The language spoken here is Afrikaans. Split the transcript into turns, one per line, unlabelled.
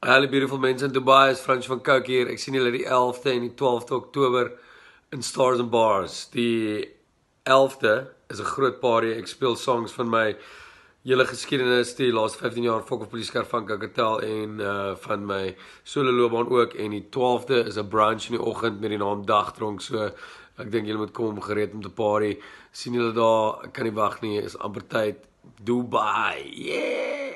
Hallo beautiful mense in Dubai, is Frans van Kok hier. Ek sien julle die 11de en die 12de Oktober in Stars and Bars. Die 11de is 'n groot party. Ek speel songs van my hele geskiedenis, die laaste 15 jaar Fok of Police Car van Kokatel en uh van my solo loopbaan ook en die 12de is 'n brunch in die oggend met die naam Dagdronk. So ek dink julle moet kom gereed om te party. Sien julle daar. Ek kan nie wag nie. Is amper tyd. Dubai.
Yeah.